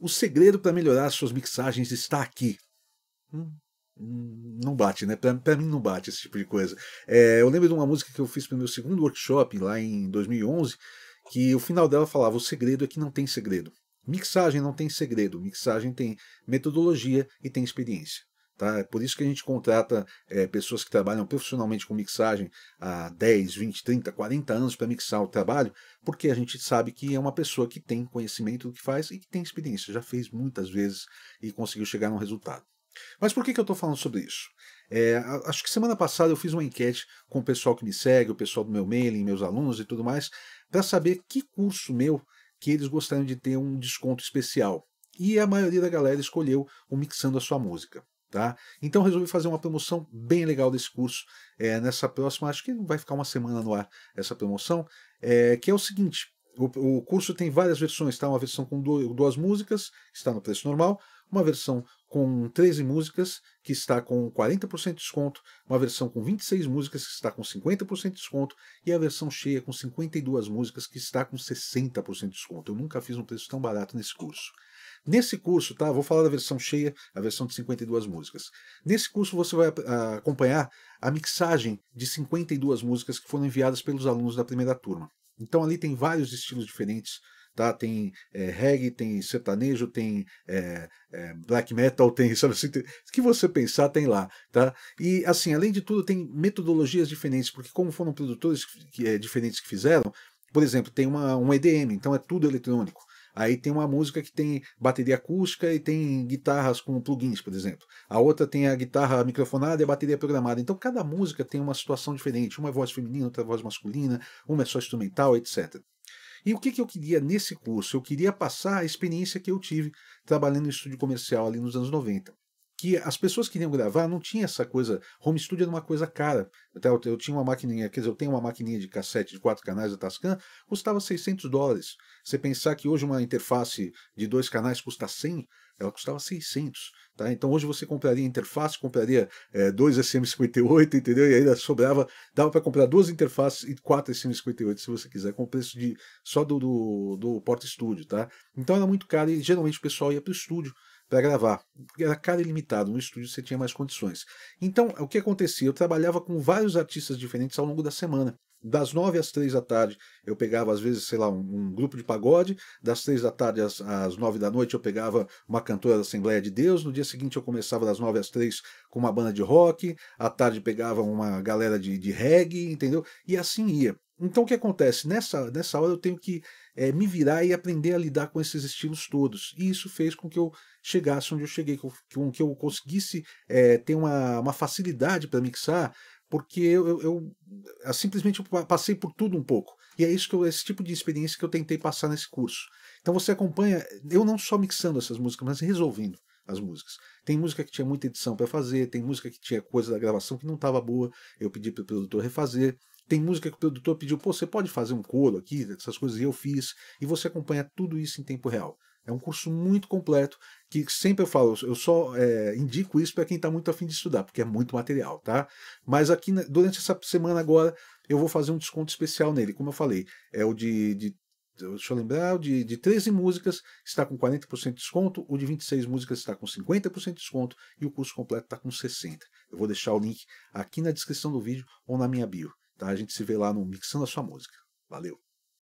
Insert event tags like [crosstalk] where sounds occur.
O segredo para melhorar suas mixagens está aqui. Hum, hum não bate, né? Para mim não bate esse tipo de coisa. É, eu lembro de uma música que eu fiz para o meu segundo workshop lá em 2011, que o final dela falava: o segredo é que não tem segredo. Mixagem não tem segredo, mixagem tem metodologia e tem experiência. Tá? É por isso que a gente contrata é, pessoas que trabalham profissionalmente com mixagem há 10, 20, 30, 40 anos para mixar o trabalho, porque a gente sabe que é uma pessoa que tem conhecimento do que faz e que tem experiência, já fez muitas vezes e conseguiu chegar a um resultado. Mas por que, que eu estou falando sobre isso? É, acho que semana passada eu fiz uma enquete com o pessoal que me segue, o pessoal do meu mailing, meus alunos e tudo mais, para saber que curso meu que eles gostariam de ter um desconto especial. E a maioria da galera escolheu o Mixando a Sua Música. Tá? Então resolvi fazer uma promoção bem legal desse curso é, nessa próxima, acho que vai ficar uma semana no ar essa promoção, é, que é o seguinte, o, o curso tem várias versões, tá? Uma versão com duas músicas, que está no preço normal, uma versão com 13 músicas, que está com 40% de desconto, uma versão com 26 músicas, que está com 50% de desconto, e a versão cheia com 52 músicas, que está com 60% de desconto. Eu nunca fiz um preço tão barato nesse curso. Nesse curso, tá? Vou falar da versão cheia, a versão de 52 músicas. Nesse curso você vai ah, acompanhar a mixagem de 52 músicas que foram enviadas pelos alunos da primeira turma. Então ali tem vários estilos diferentes. Tá? Tem é, reggae, tem sertanejo, tem é, é, black metal, [laughs] tem, sabe assim, que você pensar tem lá, tá? E assim, além de tudo, tem metodologias diferentes, porque como foram produtores que, que, diferentes que fizeram, por exemplo, tem uma, um EDM, então é tudo eletrônico. Aí tem uma música que tem bateria acústica e tem guitarras com plugins, por exemplo. A outra tem a guitarra microfonada e a bateria programada. Então cada música tem uma situação diferente. Uma é voz feminina, outra é voz masculina, uma é só instrumental, etc. E o que, que eu queria nesse curso? Eu queria passar a experiência que eu tive trabalhando em estúdio comercial ali nos anos 90 que as pessoas que iam gravar não tinha essa coisa. Home studio era uma coisa cara. Até eu, eu, tinha uma maquininha, quer dizer, eu tenho uma maquininha de cassete de quatro canais da Tascam, custava 600 dólares. Você pensar que hoje uma interface de dois canais custa 100, ela custava 600. Tá? Então hoje você compraria interface, compraria é, dois SM58, entendeu? E ainda sobrava, dava para comprar duas interfaces e quatro SM58 se você quiser, com preço de só do, do, do Porta Estúdio. Tá? Então era muito caro e geralmente o pessoal ia para o estúdio para gravar. era cara ilimitado, no estúdio você tinha mais condições. Então, o que acontecia? Eu trabalhava com vários artistas diferentes ao longo da semana. Das nove às três da tarde, eu pegava, às vezes, sei lá, um, um grupo de pagode. Das três da tarde às, às nove da noite, eu pegava uma cantora da Assembleia de Deus. No dia seguinte, eu começava das nove às três com uma banda de rock. À tarde, pegava uma galera de, de reggae, entendeu? E assim ia. Então o que acontece? Nessa, nessa hora eu tenho que é, me virar e aprender a lidar com esses estilos todos. E isso fez com que eu chegasse onde eu cheguei, que que eu conseguisse é, ter uma, uma facilidade para mixar, porque eu, eu, eu, ah, simplesmente passei por tudo um pouco. E é isso que eu, esse tipo de experiência que eu tentei passar nesse curso. Então você acompanha, eu não só mixando essas músicas, mas resolvendo as músicas. Tem música que tinha muita edição para fazer, tem música que tinha coisa da gravação que não estava boa, eu pedi para o produtor refazer. Tem música que o produtor pediu, pô, você pode fazer um coro aqui, essas coisas, e eu fiz, e você acompanha tudo isso em tempo real. É um curso muito completo, que sempre eu falo, eu só é, indico isso para quem está muito afim de estudar, porque é muito material, tá? Mas aqui, durante essa semana agora, eu vou fazer um desconto especial nele, como eu falei, é o de, de deixa eu lembrar, o de, de 13 músicas está com 40% de desconto, o de 26 músicas está com 50% de desconto e o curso completo está com 60%. Eu vou deixar o link aqui na descrição do vídeo ou na minha bio. Tá? A gente se vê lá no Mixando a Sua Música. Valeu!